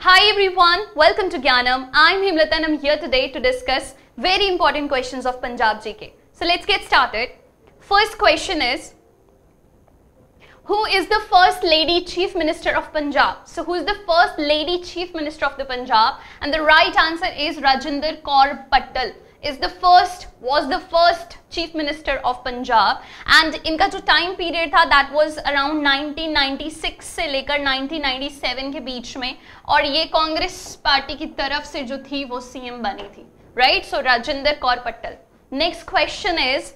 Hi everyone, welcome to Gyanam. I'm Himlata and I'm here today to discuss very important questions of Punjab GK. So let's get started. First question is, who is the first lady chief minister of Punjab? So who is the first lady chief minister of the Punjab? And the right answer is Rajinder Kaur Patel. Is the first was the first chief minister of Punjab and इनका जो time period था that was around 1996 से लेकर 1997 के बीच में और ये Congress party की तरफ से जो थी वो सीएम बनी थी right so Rajinder Kaur Bhattal next question is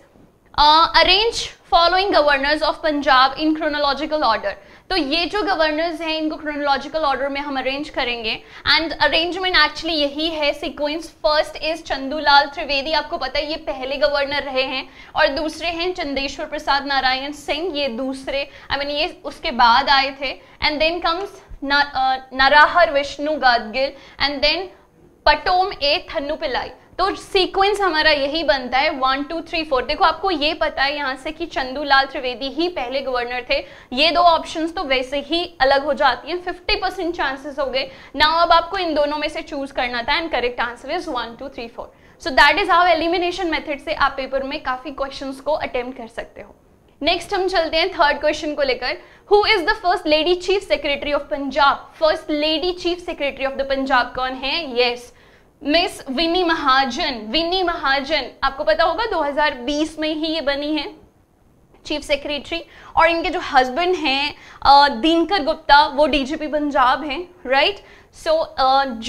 arrange following governors of Punjab in chronological order तो ये जो गवर्नर्स हैं इनको क्रोनोलॉजिकल ऑर्डर में हम अरेंज करेंगे एंड अरेंजमेंट एक्चुअली यही है sequence first is Chandulal Trivedi आपको पता है ये पहले गवर्नर रहे हैं और दूसरे हैं चंदेश्वर प्रसाद नारायण सिंह ये दूसरे आई I मीन mean, ये उसके बाद आए थे and then comes Narhar Vishnu Gadgil and then Pattom A Thanu तो सीक्वेंस हमारा यही बनता है वन टू थ्री फोर देखो आपको ये पता है यहाँ से कि चंदूलाल त्रिवेदी ही पहले गवर्नर थे ये दो ऑप्शन तो वैसे ही अलग हो जाती हैं फिफ्टी परसेंट चांसेस हो गए नाउ अब आपको इन दोनों में से चूज करना था and correct answer is one two three four so that is how elimination method से आप पेपर में काफी क्वेश्चन को अटेम्प्ट कर सकते हो नेक्स्ट हम चलते हैं थर्ड क्वेश्चन को लेकर who is the first lady chief secretary of Punjab first lady chief secretary of the Punjab कौन है yes yes. Miss Vini Mahajan Vini Mahajan आपको पता होगा 2020 में ही ये बनी है चीफ सेक्रेटरी और इनके जो हस्बैंड हैं दिनकर गुप्ता वो डीजीपी पंजाब हैं राइट सो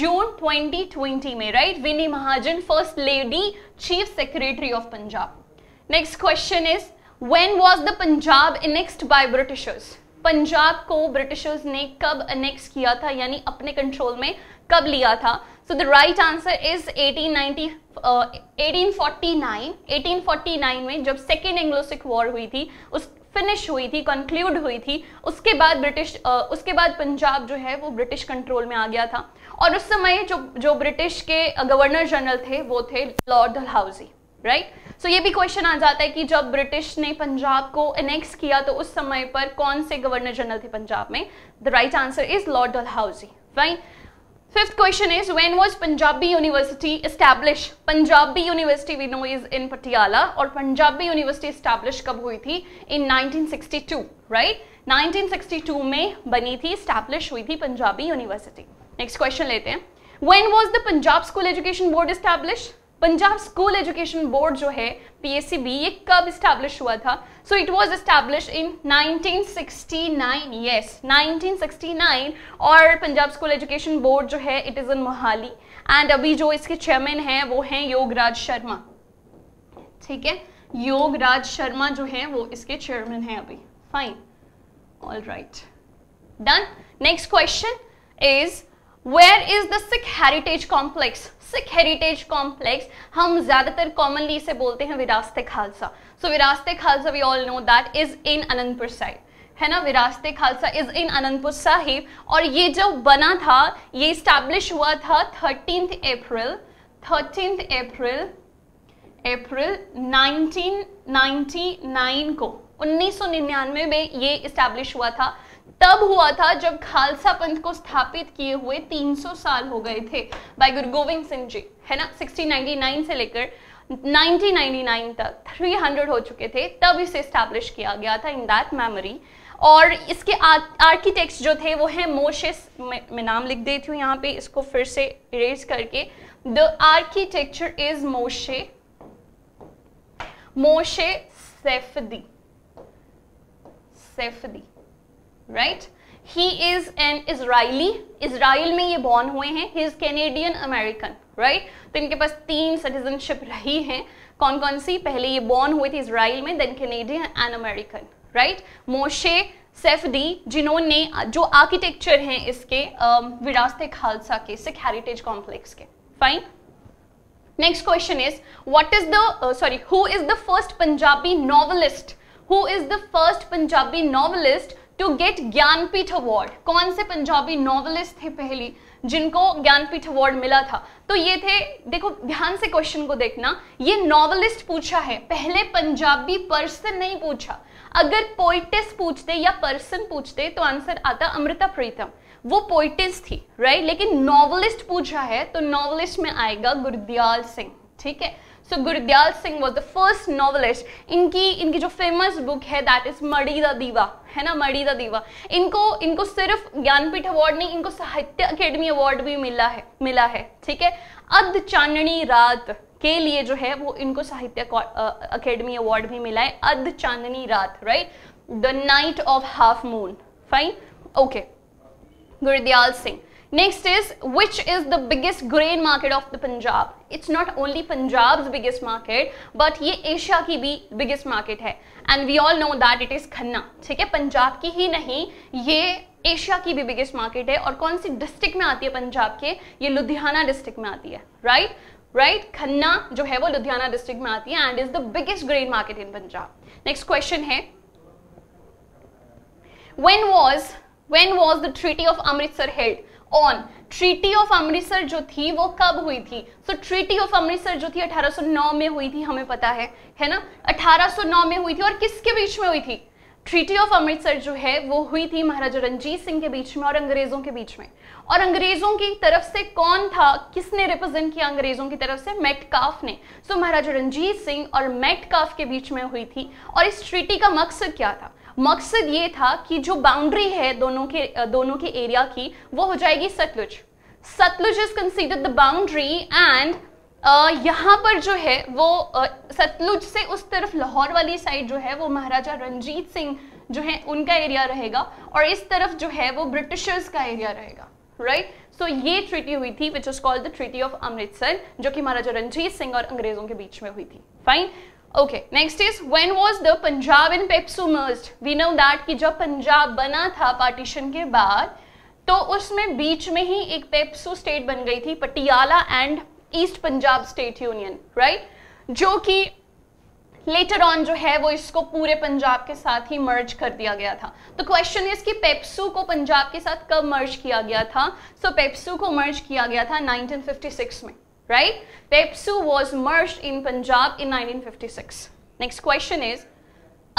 जून 2020 में right Vini Mahajan first lady chief secretary of Punjab next question is when was the Punjab annexed by Britishers Punjab को ब्रिटिशर्स ने कब अनेक्स किया था यानी अपने कंट्रोल में कब लिया था So the right answer is 1890 uh, 1849 1849 में जब सेकेंड एंग्लो सिख वॉर हुई थी उस फिनिश हुई थी कंक्लूड हुई थी उसके बाद ब्रिटिश uh, उसके बाद पंजाब जो है वो ब्रिटिश कंट्रोल में आ गया था और उस समय जो जो ब्रिटिश के गवर्नर uh, जनरल थे वो थे लॉर्ड डलहाउजी राइट सो ये भी क्वेश्चन आ जाता है कि जब ब्रिटिश ने पंजाब को इनेक्स किया तो उस समय पर कौन से गवर्नर जनरल थे पंजाब में the right answer is Lord Dalhousie right Fifth question is when was Punjabi University established? Punjabi University we know is in Patiala or Punjabi University established kab hui thi? In 1962, right? 1962 mein bani thi, established hui thi Punjabi University. Next question lete hain. When was the Punjab School Education Board established? Punjab school education board जो है PSCB ये कब establish हुआ था so it was establish in 1969 yes 1969 और Punjab school education board जो है it is in Mohali and अभी जो इसके चेयरमैन हैं वो हैं योगराज शर्मा ठीक है योगराज शर्मा जो है वो इसके चेयरमैन हैं अभी fine all right done next question is where is the Sikh heritage complex Sikh heritage complex हम ज्यादातर कॉमनली इसे बोलते हैं विरासत Khalsa so Virasat Khalsa we all know that is in Anandpur Sahib है ना विरासत खालसा इज इन अनंतपुर साहिब और ये जो बना था ये स्टैब्लिश हुआ था थर्टीन अप्रैल थर्टीन अप्रैल अप्रैल 1999 को 1999 में ये स्टैब्लिश हुआ था तब हुआ था जब खालसा पंथ को स्थापित किए हुए 300 साल हो गए थे बाय गुरु गोविंद सिंह जी है ना 1699 से लेकर 1999 तक 300 हो चुके थे तब इसे स्टैब्लिश किया गया था इन दैट मेमोरी और इसके आर्किटेक्ट जो थे वो है मोशिस मैं, मैं नाम लिख देती हूँ यहाँ पे इसको फिर से इरेज करके the architecture is Moshe Moshe Safdie Safdie right he is an Israeli Israel में ये बॉर्न हुए हैं he is Canadian American right तो इनके पास तीन सिटीजनशिप रही हैं कौन कौन सी पहले ये बॉर्न हुए थे इसराइल में then Canadian and American right Moshe Safdie जिन्होंने जो आर्किटेक्चर हैं इसके um, विरासत खालसा के सिख हेरिटेज कॉम्प्लेक्स के fine next question is what is the sorry who is the first Punjabi novelist who is the first Punjabi novelist to get Jnanpith award कौन से Punjabi novelist थे पहली जिनको ज्ञानपीठ अवार्ड मिला था तो ये थे देखो ध्यान से क्वेश्चन को देखना ये नॉवलिस्ट पूछा है पहले पंजाबी पर्सन नहीं पूछा अगर पोइटिस पूछते या पर्सन पूछते तो आंसर आता अमृता प्रीतम वो पोइटिस थी राइट लेकिन नॉवलिस्ट पूछा है तो नॉवलिस्ट में आएगा गुरदयाल सिंह ठीक है so Gurdial Singh was the first novelist इनकी इनकी जो फेमस बुक है दैट इज मड़ी द दीवा है ना मड़ी द दीवा इनको इनको सिर्फ ज्ञानपीठ अवार्ड नहीं इनको साहित्य अकेडमी अवार्ड भी मिला है मिला है ठीक है अध चांदनी रात के लिए जो है वो इनको साहित्य अकेडमी अवार्ड भी मिला है Adh Chandni Raat right the night of half moon fine okay Gurdial Singh next is which is the biggest grain market of the Punjab it's not only Punjab biggest market but ये एशिया की भी बिगेस्ट मार्केट है and we all know that it is Khanna ठीक है पंजाब की ही नहीं ये Asia की भी बिगेस्ट मार्केट है और कौन सी डिस्ट्रिक्ट में आती है पंजाब के ये लुधियाना डिस्ट्रिक्ट में आती है राइट राइट खन्ना जो है वो लुधियाना डिस्ट्रिक्ट में आती है and is the biggest grain market in Punjab next question है when was when was the treaty of Amritsar held on treaty of Amritsar जो थी वो कब हुई थी सो ट्रीटी ऑफ अमृतसर जो थी 1809 में हुई थी हमें पता है है ना 1809 में हुई थी और किसके बीच में हुई थी ट्रीटी ऑफ अमृतसर जो है वो हुई थी महाराजा रंजीत सिंह के बीच में और अंग्रेजों के बीच में और अंग्रेजों की तरफ से कौन था किसने रिप्रेजेंट किया अंग्रेजों की तरफ से मेट काफ ने सो so, महाराजा रंजीत सिंह और मेट काफ के बीच में हुई थी और इस ट्रीटी का मकसद क्या था मकसद ये था कि जो बाउंड्री है दोनों के दोनों के एरिया की वो हो जाएगी Sutlej Sutlej is consider the boundary and यहाँ पर जो है वो uh, सतलुज से उस तरफ लाहौर वाली साइड जो है वो महाराजा रंजीत सिंह जो है उनका एरिया रहेगा और इस तरफ जो है वो ब्रिटिशर्स का एरिया रहेगा राइट right? सो so, ये ट्रीटी हुई थी which is called the treaty of Amritsar जो कि महाराजा रंजीत सिंह और अंग्रेजों के बीच में हुई थी fine okay next is when was the Punjab in PEPSU merged we know that कि जब पंजाब बना था पार्टीशन के बाद तो उसमें बीच में ही एक पेप्सू स्टेट बन गई थी Patiala and east Punjab state union right जो कि लेटर ऑन जो है वो इसको पूरे पंजाब के साथ ही मर्ज कर दिया गया था तो क्वेश्चन इज कि पेप्सू को पंजाब के साथ कब मर्ज किया गया था सो so, पेप्सू को मर्ज किया गया था 1956 में right? Pepsu was merged in Punjab in 1956. Next question is,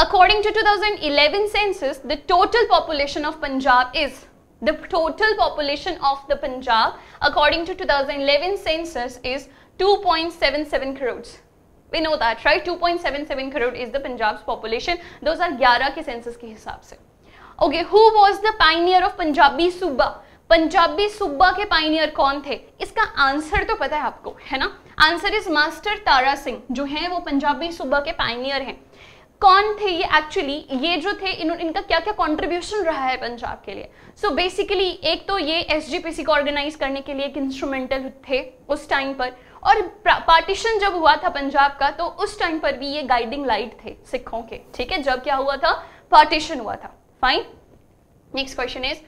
according to 2011 census, the total population of Punjab is the total population of the Punjab according to 2011 census is 2.77 crores. We know that, right? 2.77 crore is the Punjab's population. Those are 11 के census Okay, who was the pioneer of Punjabi Suba? Punjabi सूबा के pioneer कौन थे इसका answer तो पता है आपको है ना answer is master Tara Singh जो है वो पंजाबी सूबा के पाइनियर हैं कौन थे ये एक्चुअली ये जो थे इन, इनका क्या क्या कंट्रीब्यूशन रहा है पंजाब के लिए सो so बेसिकली एक तो ये एस को ऑर्गेनाइज करने के लिए एक इंस्ट्रूमेंटल थे उस टाइम पर और पार्टीशन जब हुआ था पंजाब का तो उस टाइम पर भी ये गाइडिंग लाइट थे सिखों के ठीक है जब क्या हुआ था पार्टीशन हुआ था fine next question is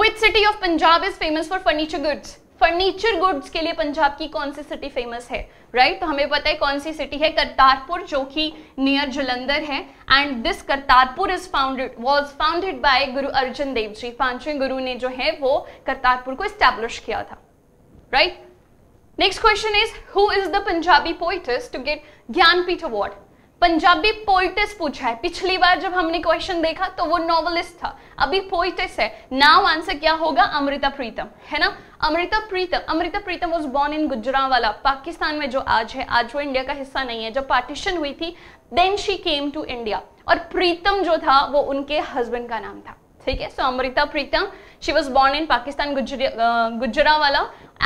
which city of Punjab is famous for furniture goods furniture goods के लिए पंजाब की कौन सी सिटी फेमस है राइट right? तो हमें पता है कौन सी सिटी है करतारपुर जो कि नियर जलंधर है and this Kartarpur is founded was founded by Guru Arjun देव जी पांचवें गुरु ने जो है वो करतारपुर को स्टैब्लिश किया था right next question is who is the Punjabi poetess to get Jnanpith award Punjabi poetess पूछा है पिछली बार जब हमने क्वेश्चन देखा तो वो नॉवलिस्ट था अभी पोइटिस है नाउ आंसर क्या होगा अमृता प्रीतम है ना Amrita Pritam Amrita Pritam was born in वाला पाकिस्तान में जो आज है आज वो इंडिया का हिस्सा नहीं है जब पार्टीशन हुई थी then she came to India और प्रीतम जो था वो उनके हस्बैंड का नाम था ठीक है so Amrita Pritam she was born in Pakistan Gujranwala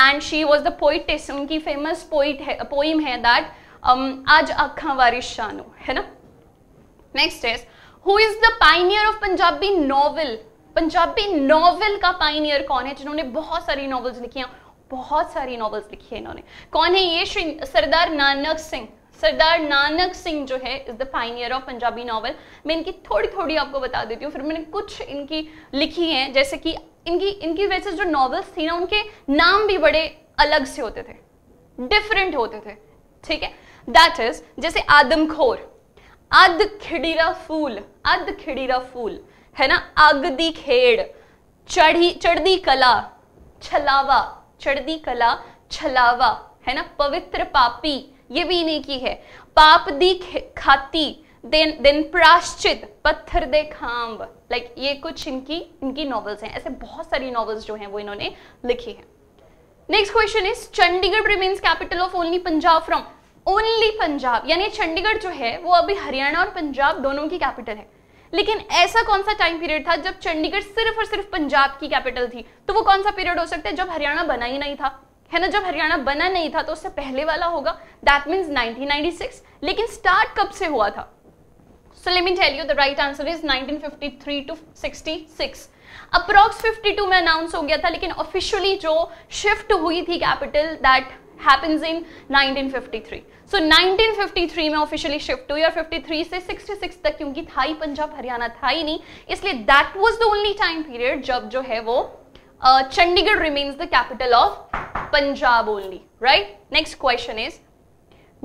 and she was the poetess उनकी फेमस पोइट है पोइम है दैट Um, आज आखा वारी शानो है ना next is who is the pioneer of Punjabi novel Punjabi novel का पाइनियर कौन है जिन्होंने बहुत सारी नॉवेल्स लिखी हैं बहुत सारी नॉवेल्स लिखी है इन्होंने कौन है ये सरदार नानक सिंह सरदार नानक सिंह जो है is the pioneer of Punjabi novel मैं इनकी थोड़ी थोड़ी आपको बता देती हूँ फिर मैंने कुछ इनकी लिखी है जैसे कि इनकी इनकी वैसे जो नॉवेल्स थी ना उनके नाम भी बड़े अलग से होते थे डिफरेंट होते थे ठीक है दैट इज जैसे आदमखोर अद खिड़ीरा फूल अद खिड़ीरा फूल है ना दी खेड़ चढ़ी चढ़दी कला छलावा चढ़दी कला छलावा है ना पवित्र पापी ये भी इन्हीं की है पाप दी खाती देन देन प्राश्चित पत्थर दे खांब लाइक like, ये कुछ इनकी इनकी नॉवेल्स हैं ऐसे बहुत सारी नॉवेल्स जो हैं वो इन्होंने लिखी हैं next question is Chandigarh remains capital of only Punjab from only Punjab यानी चंडीगढ़ जो है वो अभी हरियाणा और पंजाब दोनों की कैपिटल है लेकिन ऐसा कौन सा टाइम पीरियड था जब चंडीगढ़ सिर्फ और सिर्फ पंजाब की कैपिटल थी तो वो कौन सा पीरियड हो सकता है जब हरियाणा बना ही नहीं था है ना जब हरियाणा बना नहीं था तो उससे पहले वाला होगा दैट मीन नाइनटीन लेकिन स्टार्ट कब से हुआ था so let me tell you the right answer is 1953 to 66 approx 52 में अनाउंस हो गया था लेकिन ऑफिशियली जो शिफ्ट हुई थी capital that happens in 1953 so 1953 में ऑफिशियली शिफ्ट हुई और 53 से 66 तक क्योंकि था ही पंजाब हरियाणा था ही नहीं इसलिए that was the only time period जब जो है वो Chandigarh remains the capital of Punjab only right next question is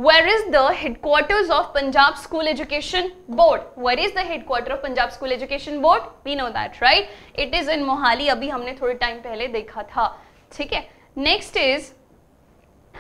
where is the headquarters of punjab school education board where is the headquarter of punjab school education board we know that right it is in mohali abhi humne thode time pehle dekha tha theek hai next is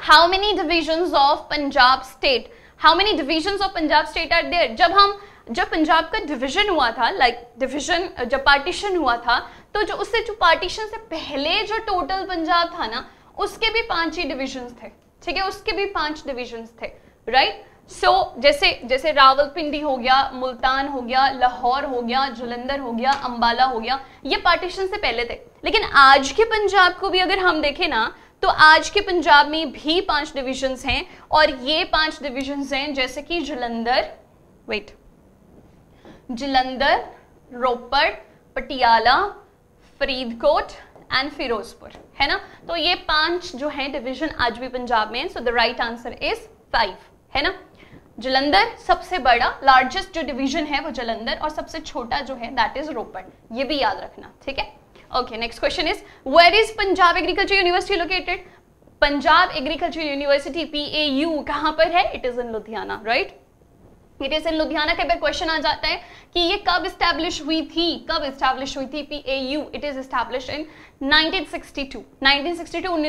how many division of Punjab state how many division of Punjab state are there जब हम जब पंजाब का division हुआ था like like division जब partition हुआ था तो जो उससे जो पार्टीशन से पहले जो टोटल पंजाब था ना उसके भी पांच ही डिविजन थे ठीक है उसके भी पांच डिविजन थे राइट right? सो so, जैसे जैसे रावलपिंडी हो गया मुल्तान हो गया लाहौर हो गया जुलंधर हो गया अंबाला हो गया ये पार्टीशन से पहले थे लेकिन आज के पंजाब को भी अगर हम देखें ना तो आज के पंजाब में भी पांच डिविजन्स हैं और ये पांच डिविजन्स हैं जैसे कि जलंधर वेट जलंधर रोपड़ पटियाला फरीदकोट एंड फिरोजपुर है ना तो ये पांच जो है डिविजन आज भी पंजाब में so the right answer is five है ना जलंधर सबसे बड़ा लार्जेस्ट जो डिवीजन है वो जलंधर और सबसे छोटा जो है दैट इज रोपड़ ये भी याद रखना ठीक है okay next question is where is Punjab agriculture university located Punjab agriculture university P A U कहां पर है it is in Ludhiana right it is in Ludhiana के पर क्वेश्चन आ जाता है कि ये कब स्टैब्लिश हुई थी कब स्टैब्लिश हुई थी P A U it is establish in 1962 1962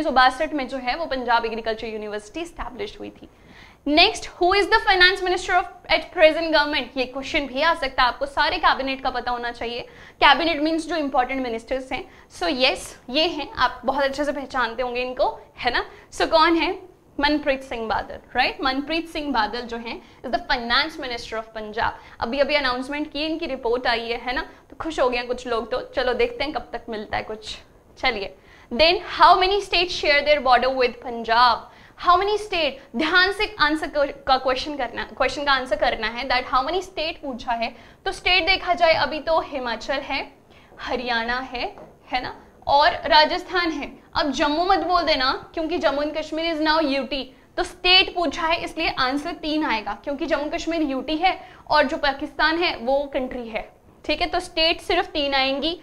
1962 में जो है वो पंजाब एग्रीकल्चर यूनिवर्सिटी स्टैब्लिश हुई थी next who is the finance minister of at present government ये क्वेश्चन भी आ सकता है आपको सारे कैबिनेट का पता होना चाहिए कैबिनेट मीन्स जो इंपॉर्टेंट मिनिस्टर्स हैं सो so, येस yes, ये हैं आप बहुत अच्छे से पहचानते होंगे इनको है ना सो so, कौन है मनप्रीत सिंह बादल राइट मनप्रीत सिंह बादल जो हैं is the finance minister of Punjab अभी अभी अनाउंसमेंट की इनकी रिपोर्ट आई है है ना तो खुश हो गए कुछ लोग तो चलो देखते हैं कब तक मिलता है कुछ चलिए then how many state share their border with Punjab how many state ध्यान से आंसर का क्वेश्चन करना क्वेश्चन का आंसर करना है दैट हाउ मेनी स्टेट पूछा है तो स्टेट देखा जाए अभी तो हिमाचल है हरियाणा है है ना और राजस्थान है अब जम्मू मत बोल देना क्योंकि Jammu and Kashmir is now UT तो स्टेट पूछा है इसलिए आंसर तीन आएगा क्योंकि जम्मू कश्मीर यूटी है और जो पाकिस्तान है वो कंट्री है ठीक है तो स्टेट सिर्फ तीन आएंगी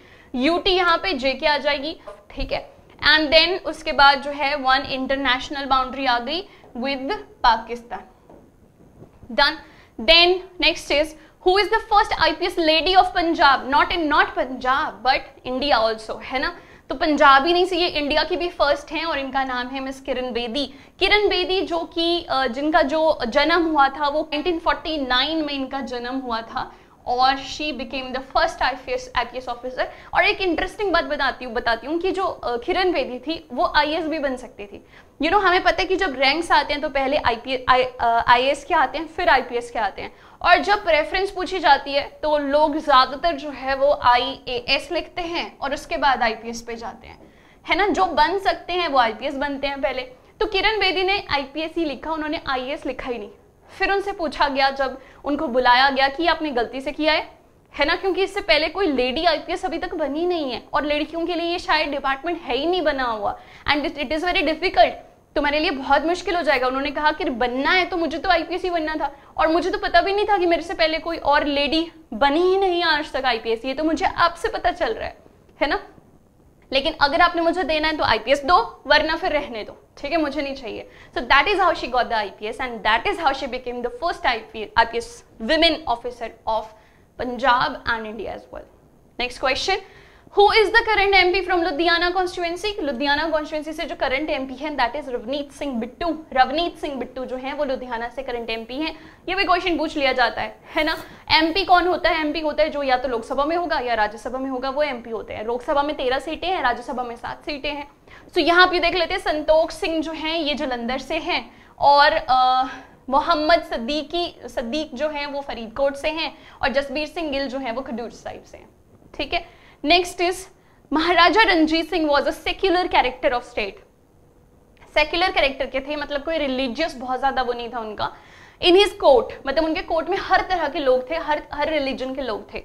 यूटी यहाँ पे जे के आ जाएगी ठीक है एंड देन उसके बाद जो है वन इंटरनेशनल बाउंड्री आ गई with Pakistan done then next is who is the first IPS lady of Punjab not in not Punjab but India also है ना? तो पंजाब ही नहीं सी ये इंडिया की भी फर्स्ट हैं और इनका नाम है मिस किरण बेदी किरण बेदी जो कि जिनका जो जन्म हुआ था वो 1949 में इनका जन्म हुआ था और she became the first I P officer और एक इंटरेस्टिंग बात बताती हूँ बताती हूँ कि जो किरण बेदी थी वो आई भी बन सकती थी यू you नो know, हमें पता है कि जब रैंक्स आते हैं तो पहले आई पी आई के आते हैं फिर आई के आते हैं और जब प्रेफरेंस पूछी जाती है तो लोग ज़्यादातर जो है वो आई लिखते हैं और उसके बाद आई पे जाते हैं है ना जो बन सकते हैं वो आई बनते हैं पहले तो किरण बेदी ने आई ही लिखा उन्होंने आई लिखा ही नहीं फिर उनसे पूछा गया जब उनको बुलाया गया कि आपने गलती से किया है है ना क्योंकि इससे पहले कोई लेडी आईपीएस अभी तक बनी नहीं है और लड़कियों के लिए ये शायद डिपार्टमेंट है ही नहीं बना हुआ and it is very difficult तुम्हारे लिए बहुत मुश्किल हो जाएगा उन्होंने कहा कि बनना है तो मुझे तो आईपीएस ही बनना था और मुझे तो पता भी नहीं था कि मेरे से पहले कोई और लेडी बनी ही नहीं आज तक आईपीएस ये तो मुझे आपसे पता चल रहा है है ना लेकिन अगर आपने मुझे देना है तो आईपीएस दो वरना फिर रहने दो ठीक है मुझे नहीं चाहिए so that is how she got the IPS and that is how she became the first IPS women officer of Punjab and India as well next question who is the current P from Ludhiana constituency Ludhiana constituency से जो current P है that is Ravneet Singh Bittu Ravneet Singh Bittu जो है वो लुधियाना से current M P है ये भी क्वेश्चन पूछ लिया जाता है है ना पी कौन होता है एम पी होता है जो या तो लोकसभा में होगा या राज्यसभा में होगा वो एम पी होते हैं लोकसभा में तेरह सीटें हैं राज्यसभा में सात सीटें हैं सो so, यहाँ पे देख लेते हैं संतोख सिंह जो है ये जलंधर से हैं और मोहम्मद सदीकी सदीक जो है वो फरीदकोट से हैं और जसबीर सिंह गिल जो है वो खडूर साहिब से हैं ठीक है next is Maharaja Ranjit Singh was a secular character of state secular character के थे मतलब कोई रिलीजियस बहुत ज़्यादा वो नहीं था उनका इन हिज कोर्ट मतलब उनके कोर्ट में हर तरह के लोग थे हर हर रिलीजन के लोग थे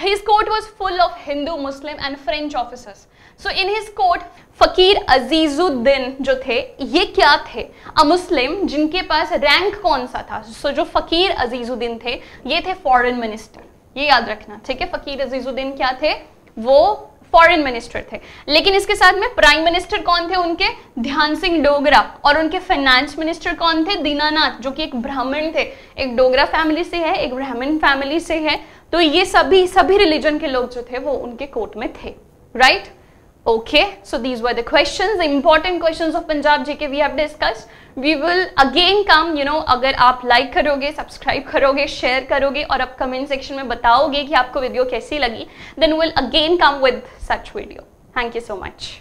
his court was full of Hindu Muslim and French officers so in his court Fakir Azizuddin जो थे ये क्या थे अ मुस्लिम जिनके पास रैंक कौन सा था सो so, जो फकीर अजीजुद्दीन थे ये थे फॉरेन मिनिस्टर ये याद रखना ठीक है फकीर अजीजुद्दीन क्या थे वो फॉरेन मिनिस्टर थे लेकिन इसके साथ में प्राइम मिनिस्टर कौन थे उनके ध्यान सिंह डोगरा और उनके फाइनेंस मिनिस्टर कौन थे दीनानाथ जो कि एक ब्राह्मण थे एक डोगरा फैमिली से है एक ब्राह्मण फैमिली से है तो ये सभी सभी रिलीजन के लोग जो थे वो उनके कोर्ट में थे right right? Okay, so these were the questions, the important questions of Punjab JK we have discussed. We will again come, you know, agar aap like karoge subscribe karoge share karoge aur ab comment section mein bataoge ki aapko video kaisi lagi then we will again come with such video. Thank you so much.